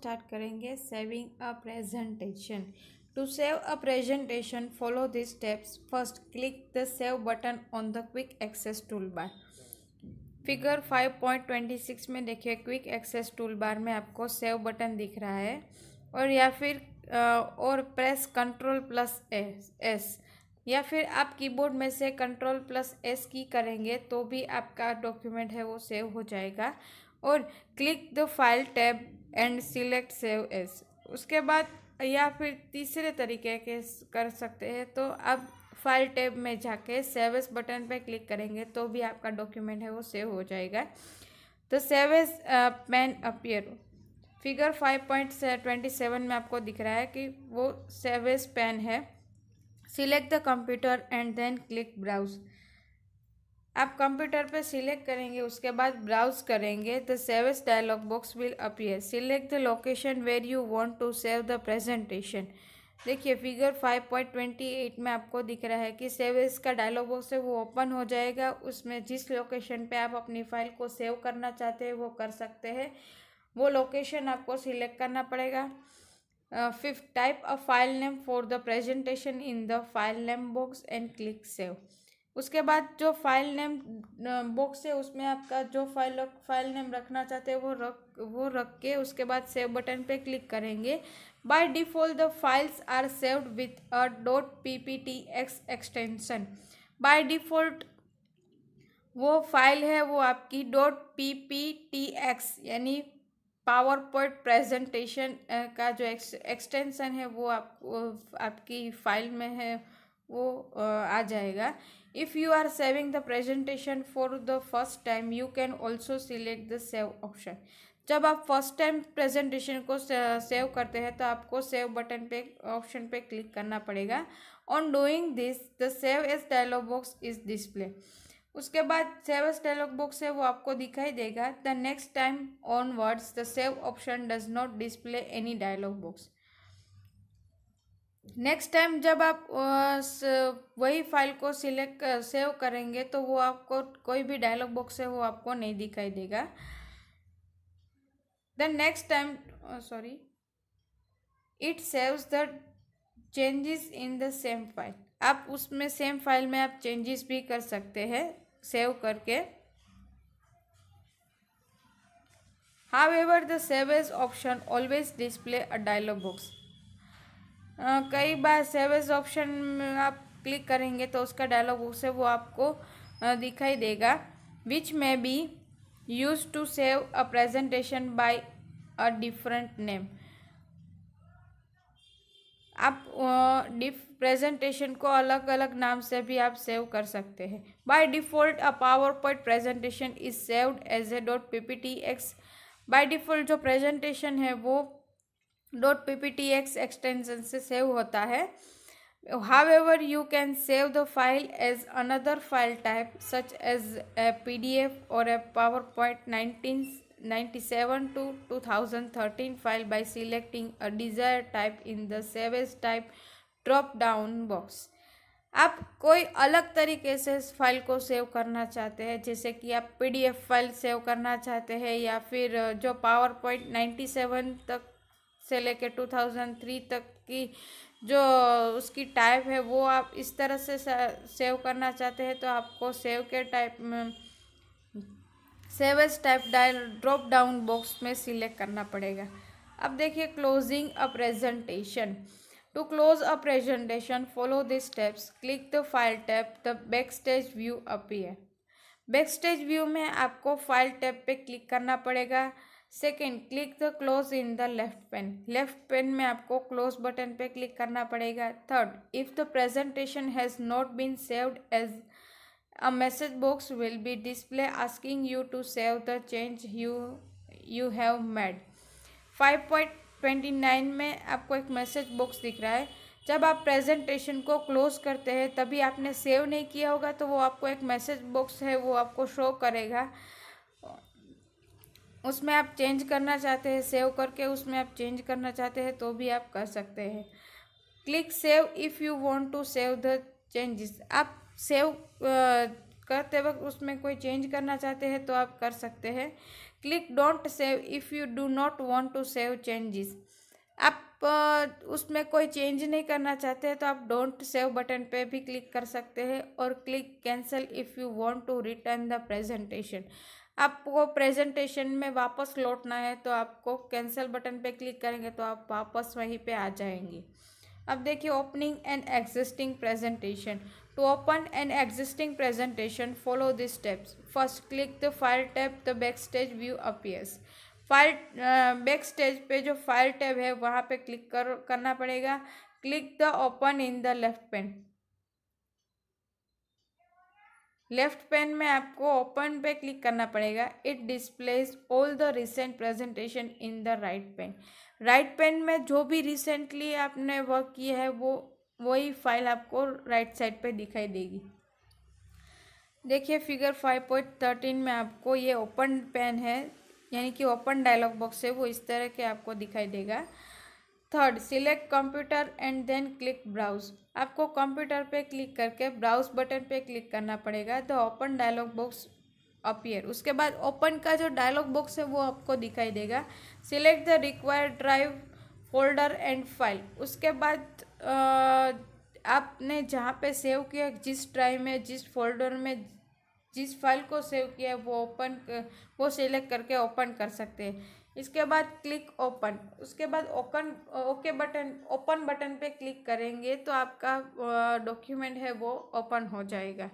Start करेंगे saving a presentation to save a presentation follow this steps first click the save button on the quick access tool bar figure five point twenty six में देखिए quick access tool बार में आपको save button दिख रहा है और या फिर और press control plus S S या फिर आप कीबोर्ड में से कंट्रोल प्लस एस की करेंगे तो भी आपका डॉक्यूमेंट है वो सेव हो जाएगा और click the file tab and select save as उसके बाद या फिर तीसरे तरीके के कर सकते हैं तो अब फाइल टैब में जाके सेव एस बटन पर क्लिक करेंगे तो भी आपका डॉक्यूमेंट है वो सेव हो जाएगा तो save as pane appear figure five point twenty seven में आपको दिख रहा है कि वो सेव एस पेन है select the computer and then click browse आप कंप्यूटर पर सिलेक्ट करेंगे उसके बाद ब्राउज करेंगे तो save as dialog box will appear select the location where you want to save the presentation देखिए फिगर 5.28 में आपको दिख रहा है कि सेवेज का डायलॉग बॉक्स है वो ओपन हो जाएगा उसमें जिस लोकेशन पे आप अपनी फाइल को सेव करना चाहते हैं वो कर सकते हैं वो लोकेशन आपको सिलेक्ट करना पड़ेगा fifth type a file name for the presentation in the file name box and click save उसके बाद जो फाइल नेम बॉक्स है उसमें आपका जो फाइल फाइल नेम रखना चाहते हैं वो रख वो रख के उसके बाद सेव बटन पे क्लिक करेंगे by default the files are saved with a dot P P T X extension by default वो फाइल है वो आपकी dot P P T X यानी पावर पॉइंट प्रेजेंटेशन का जो एक्सटेंशन है वो आप वो आपकी फाइल में है वो आ जाएगा If you are saving the presentation for the first time, you can also select the save option. जब आप फर्स्ट टाइम प्रेजेंटेशन को सेव करते हैं तो आपको सेव बटन पे ऑप्शन पे क्लिक करना पड़ेगा on doing this the save as dialog box is display उसके बाद सेव एज डायलॉग बॉक्स है वो आपको दिखाई देगा the next time onwards the save option does not display any dialog box next time जब आप वही फाइल को सिलेक्ट सेव करेंगे तो वो आपको कोई भी डायलॉग बॉक्स है वो आपको नहीं दिखाई देगा then next time sorry it saves the changes in the same file आप उसमें सेम फाइल में आप चेंजेस भी कर सकते हैं सेव करके however the save as option always display a dialog box कई बार सेव एज ऑप्शन में आप क्लिक करेंगे तो उसका डायलॉग उसे वो आपको दिखाई देगा which may be use to save a presentation by a different name आप डिफ प्रेजेंटेशन को अलग अलग नाम से भी आप सेव कर सकते हैं by default a PowerPoint presentation is saved as a dot P P T X by default जो प्रेजेंटेशन है वो dot P P T X extension से सेव होता है however you can save the file as another file type such as a P D F और a PowerPoint nineteen ninety seven to two thousand thirteen file by selecting a desire type in the save as type drop down box आप कोई अलग तरीके से इस file को save करना चाहते हैं जैसे कि आप P D F file save करना चाहते हैं या फिर जो पावर पॉइंट नाइन्टी सेवन तक से लेके 2003 तक की जो उसकी टाइप है वो आप इस तरह से सेव करना चाहते हैं तो आपको सेव के टाइप में save as type dial drop down box में सिलेक्ट करना पड़ेगा अब देखिए closing a presentation to close a presentation follow this steps click the file tab the backstage view appear backstage view में आपको file tab पे click करना पड़ेगा second click the close in the left pane left pane में आपको close button पे click करना पड़ेगा third if the presentation has not been saved as a message box will be display asking you to save the change you you have made five point twenty nine में आपको एक message box दिख रहा है जब आप presentation को close करते हैं तभी आपने सेव नहीं किया होगा तो वो आपको एक मैसेज बॉक्स है वो आपको शो करेगा उसमें आप चेंज करना चाहते हैं सेव करके उसमें आप चेंज करना चाहते हैं तो भी आप कर सकते हैं click save if you want to save the changes आप सेव करते वक्त उसमें कोई चेंज करना चाहते हैं तो आप कर सकते हैं click don't save if you do not want to save changes आप उसमें कोई चेंज नहीं करना चाहते हैं तो आप डोंट सेव बटन पे भी क्लिक कर सकते हैं और click cancel if you want to return the presentation आपको प्रेजेंटेशन में वापस लौटना है तो आपको कैंसिल बटन पे क्लिक करेंगे तो आप वापस वहीं पे आ जाएंगे अब देखिए opening and existing presentation to open an existing presentation follow this steps first click the file tab the backstage view appears file backstage पे जो फाइल टैब है वहाँ पे क्लिक कर करना पड़ेगा click the open in the left pane left pane में आपको ओपन पे क्लिक करना पड़ेगा it displays all the recent presentation in the right pane right pane में जो भी रिसेंटली आपने वर्क किया है वो वही फाइल आपको राइट right साइड पे दिखाई देगी देखिए फिगर फाइव पॉइंट थर्टीन में आपको ये ओपन पेन है यानी कि ओपन डायलॉग बॉक्स है वो इस तरह के आपको दिखाई देगा third select computer and then click browse आपको कंप्यूटर पे क्लिक करके ब्राउज बटन पे क्लिक करना पड़ेगा तो ओपन डायलॉग बॉक्स अपियर उसके बाद ओपन का जो डायलॉग बॉक्स है वो आपको दिखाई देगा select the required drive folder and file उसके बाद आपने जहाँ पे सेव किया जिस ड्राइव में जिस फोल्डर में जिस फाइल को सेव किया है वो ओपन वो सिलेक्ट करके ओपन कर सकते हैं इसके बाद क्लिक ओपन उसके बाद open okay button open button पे क्लिक करेंगे तो आपका डॉक्यूमेंट है वो ओपन हो जाएगा